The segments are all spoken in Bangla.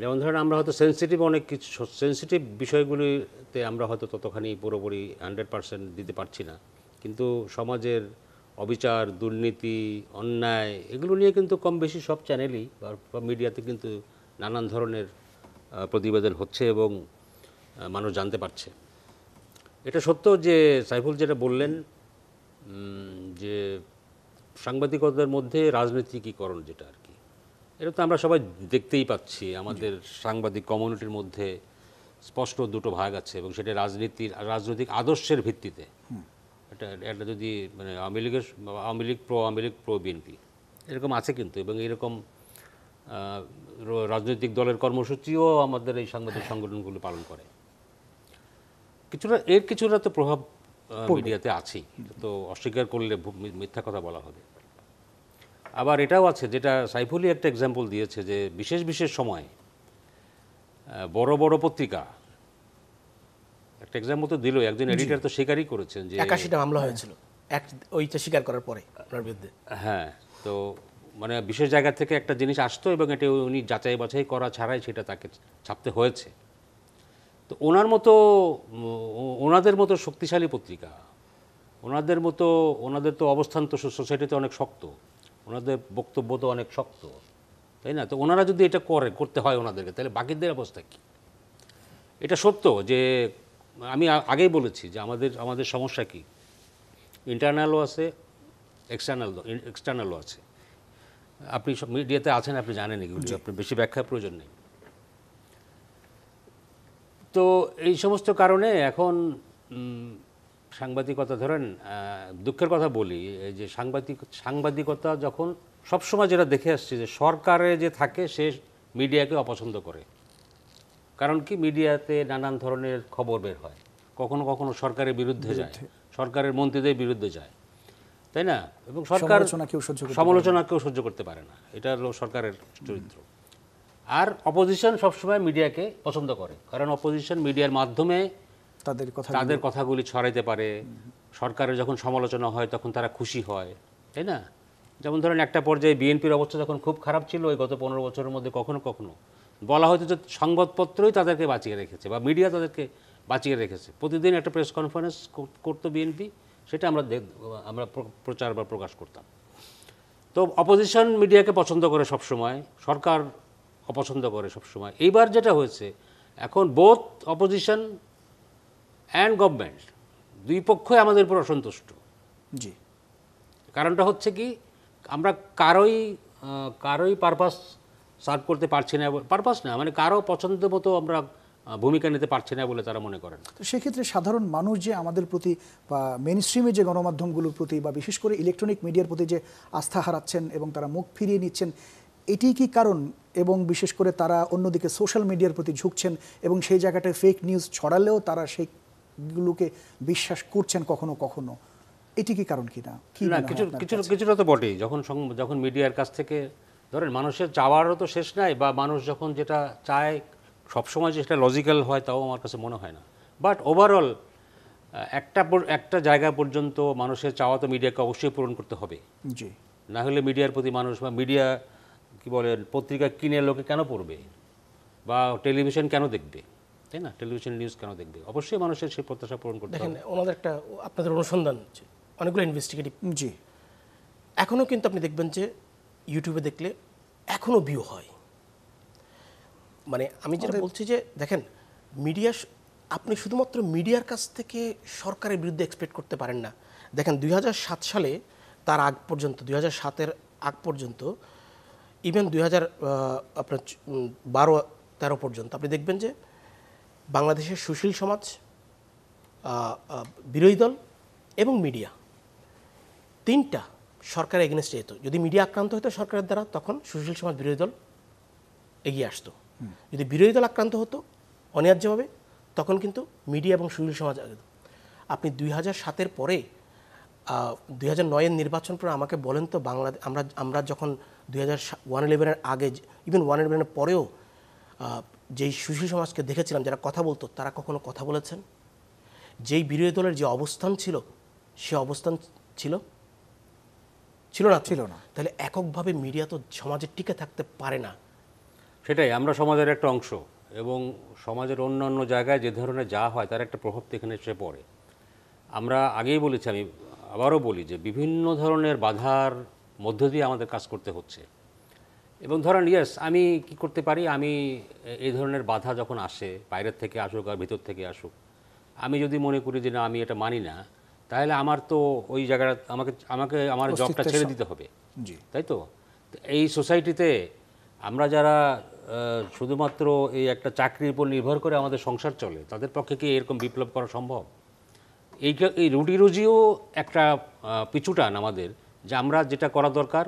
যেমন ধরেন আমরা হয়তো সেন্সিটিভ অনেক কিছু সেন্সিটিভ বিষয়গুলিতে আমরা হয়তো ততখানি পুরোপুরি হান্ড্রেড পার্সেন্ট দিতে পারছি না কিন্তু সমাজের অবিচার দুর্নীতি অন্যায় এগুলো নিয়ে কিন্তু কম বেশি সব চ্যানেলই বা মিডিয়াতে কিন্তু নানান ধরনের প্রতিবেদন হচ্ছে এবং মানুষ জানতে পারছে এটা সত্য যে সাইফুল যেটা বললেন যে সাংবাদিকতার মধ্যে রাজনীতিকীকরণ যেটা আর এটা তো আমরা সবাই দেখতেই পাচ্ছি আমাদের সাংবাদিক কমিউনিটির মধ্যে স্পষ্ট দুটো ভাগ আছে এবং সেটা রাজনীতির রাজনৈতিক আদর্শের ভিত্তিতে এটা একটা যদি মানে আওয়ামী লীগের Awami League pro Awami League pro BNP এরকম আছে কিন্তু এবং এরকম রাজনৈতিক দলের কর্মসূচিও আমাদের এই সাংবাদিক সংগঠনগুলো পালন করে কিছুটা এর কিছুটা তো প্রভাব মিডিয়াতে আছেই তো অস্বীকার করলে মিথ্যা কথা বলা হবে আবার এটাও আছে যেটা সাইফুলি একটা এক্সাম্পল দিয়েছে যে বিশেষ বিশেষ সময় বড় বড় পত্রিকা একটা এক্সাম্পল তো দিল একজন এডিটার তো স্বীকারই করেছেন যে একাশিটা মামলা হয়েছিল এক ওইটা স্বীকার করার পরে আপনার বিরুদ্ধে হ্যাঁ তো মানে বিশেষ জায়গা থেকে একটা জিনিস আসতো এবং এটা উনি যাচাই বাছাই করা ছাড়াই সেটা তাকে ছাপতে হয়েছে তো ওনার মতো ওনাদের মতো শক্তিশালী পত্রিকা ওনাদের মতো ওনাদের তো অবস্থান তো সোসাইটিতে অনেক শক্ত ওনাদের বক্তব্য তো অনেক শক্ত তাই না তো ওনারা যদি এটা করে করতে হয় ওনাদেরকে তাহলে বাকিদের অবস্থা কী এটা সত্য যে আমি আগেই বলেছি যে আমাদের আমাদের সমস্যা কী ইন্টারনালও আছে এক্সটার্নাল এক্সটার্নালও আছে আপনি মিডিয়াতে আছেন আপনি জানেন এগুলো আপনার বেশি ব্যাখ্যার প্রয়োজন নেই তো এই সমস্ত কারণে এখন সাংবাদিকতা ধরেন দুঃখের কথা বলি যে সাংবাদিক সাংবাদিকতা যখন সবসময় যেটা দেখে আসছে যে সরকারে যে থাকে সে মিডিয়াকে অপছন্দ করে কারণ কি মিডিয়াতে নানান ধরনের খবর বের হয় কখনো কখনো সরকারের বিরুদ্ধে যায় সরকারের মন্ত্রীদের বিরুদ্ধে যায় তাই না এবং সরকার সমালোচনা কেউ সহ্য করতে পারে না এটা হলো সরকারের চরিত্র আর অপোজিশন সবসময় মিডিয়াকে পছন্দ করে কারণ অপোজিশন মিডিয়ার মাধ্যমে তাদের কথা তাদের কথাগুলি ছড়াইতে পারে সরকারের যখন সমালোচনা হয় তখন তারা খুশি হয় তাই না যেমন ধরেন একটা পর্যায়ে বিএনপির অবস্থা যখন খুব খারাপ ছিল ওই গত পনেরো বছরের মধ্যে কখনো কখনো বলা হয়তো যে সংবাদপত্রই তাদেরকে বাঁচিয়ে রেখেছে বা মিডিয়া তাদেরকে বাঁচিয়ে রেখেছে প্রতিদিন একটা প্রেস কনফারেন্স করতো বিএনপি সেটা আমরা দেখ আমরা প্রচার বা প্রকাশ করতাম তো অপোজিশন মিডিয়াকে পছন্দ করে সবসময় সরকার অপছন্দ করে সবসময় এইবার যেটা হয়েছে এখন বোথ অপোজিশন অ্যান্ড গভর্নমেন্ট দুই পক্ষই আমাদের উপর অসন্তুষ্ট জি কারণটা হচ্ছে কি আমরা কারোই কারোই পারপাস সার্ভ করতে পারছি না পারপাস না মানে কারো পছন্দ মতো আমরা ভূমিকা নিতে পারছে না বলে তারা মনে করেন তো সেক্ষেত্রে সাধারণ মানুষ যে আমাদের প্রতি বা মেন স্ট্রিমে যে গণমাধ্যমগুলোর প্রতি বা বিশেষ করে ইলেকট্রনিক মিডিয়ার প্রতি যে আস্থা হারাচ্ছেন এবং তারা মুখ ফিরিয়ে নিচ্ছেন এটি কি কারণ এবং বিশেষ করে তারা অন্যদিকে সোশ্যাল মিডিয়ার প্রতি ঝুঁকছেন এবং সেই জায়গাটায় ফেক নিউজ ছড়ালেও তারা সেই গুলোকে বিশ্বাস করছেন কখনো কখনো এটি কি কারণ কিনা না কিছু কিছুটা তো বটেই যখন যখন মিডিয়ার কাছ থেকে ধরেন মানুষের চাওয়ারও তো শেষ নাই বা মানুষ যখন যেটা চায় সবসময় যে সেটা লজিক্যাল হয় তাও আমার কাছে মনে হয় না বাট ওভারঅল একটা একটা জায়গা পর্যন্ত মানুষের চাওয়া তো মিডিয়াকে অবশ্যই পূরণ করতে হবে জি না হলে মিডিয়ার প্রতি মানুষ বা মিডিয়া কি বলে পত্রিকা কিনে লোকে কেন পড়বে বা টেলিভিশন কেন দেখবে তাই না টেলিভিশন নিউজ কেন দেখবে অবশ্যই মানুষের সেই প্রত্যাশা পূরণ করতে দেখেন ওনাদের একটা আপনাদের অনুসন্ধান হচ্ছে অনেকগুলো ইনভেস্টিগেটিভ জি এখনও কিন্তু আপনি দেখবেন যে ইউটিউবে দেখলে এখনও ভিউ হয় মানে আমি যেটা বলছি যে দেখেন মিডিয়া আপনি শুধুমাত্র মিডিয়ার কাছ থেকে সরকারের বিরুদ্ধে এক্সপেক্ট করতে পারেন না দেখেন দুই সালে তার আগ পর্যন্ত দুই হাজার সাতের আগ পর্যন্ত ইভেন দুই হাজার আপনার বারো তেরো পর্যন্ত আপনি দেখবেন যে বাংলাদেশের সুশীল সমাজ বিরোধী দল এবং মিডিয়া তিনটা সরকারের এগেনস্টে যেত যদি মিডিয়া আক্রান্ত হতো সরকারের দ্বারা তখন সুশীল সমাজ বিরোধী দল এগিয়ে আসতো যদি বিরোধী দল আক্রান্ত হতো অনিয়ার্যভাবে তখন কিন্তু মিডিয়া এবং সুশীল সমাজ আগে আপনি দুই হাজার সাতের পরে দুই হাজার নয়ের নির্বাচন পরে আমাকে বলেন তো বাংলাদেশ আমরা আমরা যখন দুই হাজার ওয়ান ইলেভেনের আগে ইভেন ওয়ান ইলেভেনের পরেও যেই সুশীল সমাজকে দেখেছিলাম যারা কথা বলতো তারা কখনো কথা বলেছেন যেই বিরোধী দলের যে অবস্থান ছিল সে অবস্থান ছিল ছিল না ছিল না তাহলে এককভাবে মিডিয়া তো সমাজে টিকে থাকতে পারে না সেটাই আমরা সমাজের একটা অংশ এবং সমাজের অন্যান্য জায়গায় যে ধরনের যা হয় তার একটা প্রভাব তো এখানে এসে পড়ে আমরা আগেই বলেছি আমি আবারও বলি যে বিভিন্ন ধরনের বাধার মধ্য দিয়ে আমাদের কাজ করতে হচ্ছে এবং ধরেন ইয়েস আমি কি করতে পারি আমি এই ধরনের বাধা যখন আসে বাইরের থেকে আসুক আর ভিতর থেকে আসুক আমি যদি মনে করি যে না আমি এটা মানি না তাহলে আমার তো ওই জায়গাটা আমাকে আমাকে আমার জবটা ছেড়ে দিতে হবে তাই তো এই সোসাইটিতে আমরা যারা শুধুমাত্র এই একটা চাকরির উপর নির্ভর করে আমাদের সংসার চলে তাদের পক্ষে কি এরকম বিপ্লব করা সম্ভব এই এই রুটি রুজিও একটা পিছুটান আমাদের যে আমরা যেটা করা দরকার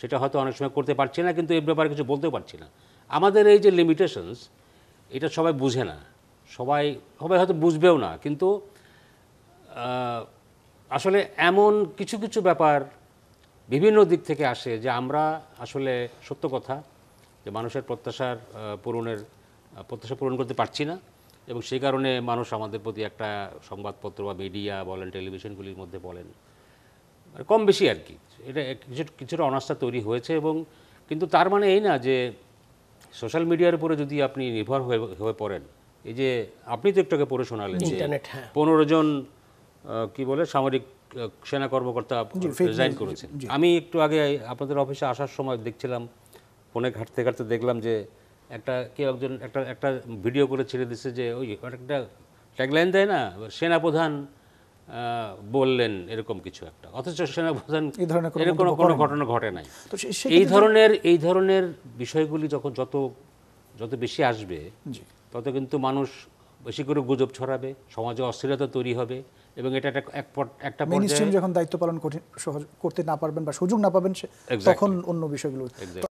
সেটা হয়তো অনেক সময় করতে পারছি না কিন্তু এই ব্যাপারে কিছু বলতে পারছি না আমাদের এই যে লিমিটেশনস এটা সবাই বুঝে না সবাই সবাই হয়তো বুঝবেও না কিন্তু আসলে এমন কিছু কিছু ব্যাপার বিভিন্ন দিক থেকে আসে যে আমরা আসলে সত্য কথা যে মানুষের প্রত্যাশার পূরণের প্রত্যাশা পূরণ করতে পারছি না এবং সেই কারণে মানুষ আমাদের প্রতি একটা সংবাদপত্র বা মিডিয়া বলেন টেলিভিশনগুলির মধ্যে বলেন মানে কম বেশি আর কি এটা কিছু কিছুটা অনাস্থা তৈরি হয়েছে এবং কিন্তু তার মানে এই না যে সোশ্যাল মিডিয়ার উপরে যদি আপনি নির্ভর হয়ে হয়ে পড়েন এই যে আপনি তো একটুকে পড়ে শোনালেন যে হ্যাঁ। পনেরো জন কি বলে সামরিক সেনা কর্মকর্তা রিজাইন করেছেন আমি একটু আগে আপনাদের অফিসে আসার সময় দেখছিলাম ফোনে ঘাটতে ঘাটতে দেখলাম যে একটা কেউ একজন একটা একটা ভিডিও করে ছেড়ে দিচ্ছে যে ওই একটা ট্যাগলাইন দেয় না সেনাপ্রধান বললেন এরকম কিছু একটা অথচ সেনাপ্রধান এরকম কোনো ঘটনা ঘটে নাই এই ধরনের এই ধরনের বিষয়গুলি যখন যত যত বেশি আসবে তত কিন্তু মানুষ বেশি করে গুজব ছড়াবে সমাজে অস্থিরতা তৈরি হবে এবং এটা একটা একটা যখন দায়িত্ব পালন করতে না পারবেন বা সুযোগ না পাবেন তখন অন্য বিষয়গুলো